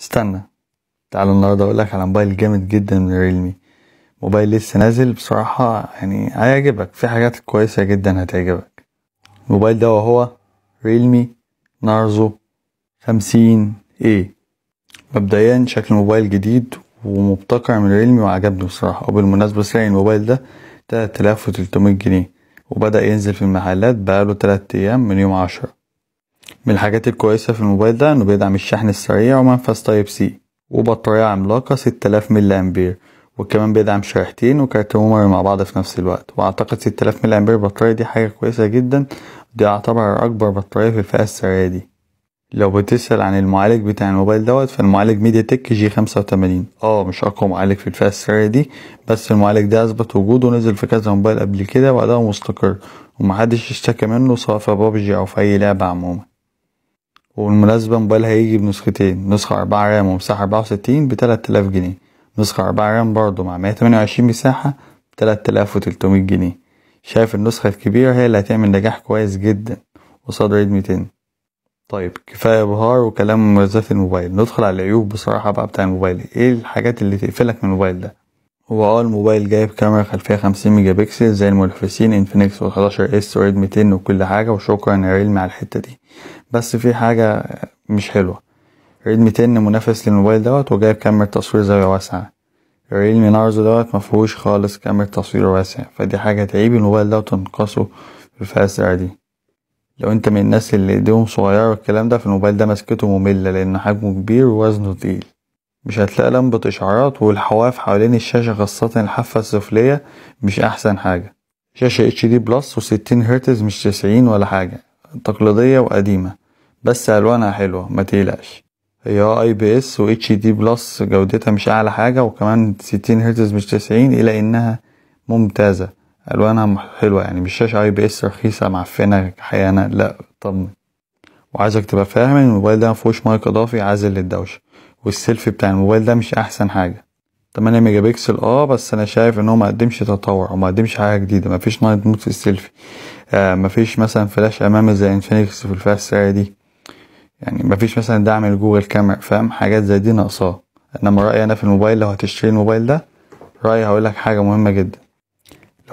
استنى تعال النهارده اقول لك على موبايل جامد جدا من ريلمي موبايل لسه نازل بصراحة يعني هيعجبك في حاجات كويسة جدا هتعجبك الموبايل ده وهو ريلمي نارزو خمسين ايه مبدئيا شكل موبايل جديد ومبتكر من ريلمي وعجبني بصراحة وبالمناسبة سعر الموبايل ده وتلتمية جنيه وبدأ ينزل في المحلات بقاله تلات أيام من يوم عشرة من الحاجات الكويسة في الموبايل ده انه بيدعم الشحن السريع ومنفذ تايب سي وبطارية عملاقة 6000 ملي امبير وكمان بيدعم شريحتين وكارت ميموري مع بعض في نفس الوقت واعتقد 6000 ملي امبير بطارية دي حاجة كويسة جدا دي يعتبر اكبر بطارية في الفئة السريعة دي لو بتسأل عن المعالج بتاع الموبايل دوت فالمعالج ميديا تك جي خمسة وتمانين اه مش اقوى معالج في الفئة السريعة دي بس المعالج ده اثبت وجوده ونزل في كذا موبايل قبل كده واداؤه مستقر ومحدش اشتكى منه سواء في بابجي او في اي لعبة عموما وبالمناسبة موبايل هيجي بنسختين نسخة أربعة رام ومساحة أربعة وستين 3000 جنيه نسخة أربعة رام برضه مع 128 تمانية وعشرين مساحة ب 3300 وتلتمية جنيه شايف النسخة الكبيرة هي اللي هتعمل نجاح كويس جدا قصاد ريدمي 10 طيب كفاية بهار وكلام مميزات الموبايل ندخل على العيوب بصراحة بقى بتاع الموبايل ايه الحاجات اللي تقفلك من الموبايل ده هو اه الموبايل جايب كاميرا خلفية خمسين ميجا بكسل زي المنافسين انفينكس وال11 اس وريد 200 وكل حاجة وشكرا يا ريلمي على الحتة دي بس في حاجة مش حلوة ريد 200 منافس للموبايل دوت وجايب كاميرا تصوير زاوية واسعة ريلمي نارزو دوت مفهوش خالص كاميرا تصوير واسع فدي حاجة تعيب الموبايل دوت تنقصه في الفئة السعر دي لو انت من الناس اللي ايديهم صغيرة والكلام ده فالموبايل ده مسكته مملة لأن حجمه كبير ووزنه تقيل مش هتلاقي لمبة إشعارات والحواف حوالين الشاشة خاصة الحافة السفلية مش أحسن حاجة شاشة اتش دي بلس وستين هرتز مش تسعين ولا حاجة تقليدية وقديمة بس ألوانها حلوة متقلقش هي آه اي بي اس و اتش دي بلس جودتها مش أعلى حاجة وكمان ستين هرتز مش تسعين إلا إنها ممتازة ألوانها حلوة يعني مش شاشة اي بي اس رخيصة معفنة حيانا لأ طمن وعايزك تبقى فاهم الموبايل ده مفهوش مايك إضافي عازل للدوشة والسيلفي بتاع الموبايل ده مش احسن حاجه 8 ميجا بكسل اه بس انا شايف ان هو ما قدمش تطور وما قدمش حاجه جديده ما فيش نايت مود في السيلفي آه ما فيش مثلا فلاش امامي زي انفينيكس في الفئه السعريه دي يعني ما فيش مثلا دعم لجوجل كاميرا فاهم حاجات زي دي ناقصاه انما رايي انا في الموبايل لو هتشتري الموبايل ده رايي هقول لك حاجه مهمه جدا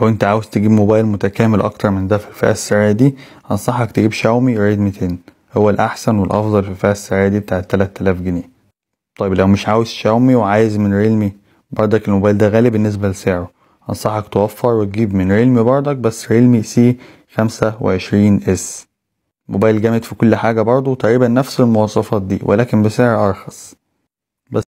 لو انت عاوز تجيب موبايل متكامل اكتر من ده في الفئه السعريه دي انصحك تجيب شاومي ريدمي 10 هو الاحسن والافضل في الفئه السعريه دي بتاعه 3000 جنيه طيب لو مش عاوز شاومي وعايز من ريلمي بردك الموبايل ده غالي بالنسبة لسعره أنصحك توفر وتجيب من ريلمي بردك بس ريلمي سي خمسة وعشرين اس موبايل جامد في كل حاجة برضه تقريبا نفس المواصفات دي ولكن بسعر أرخص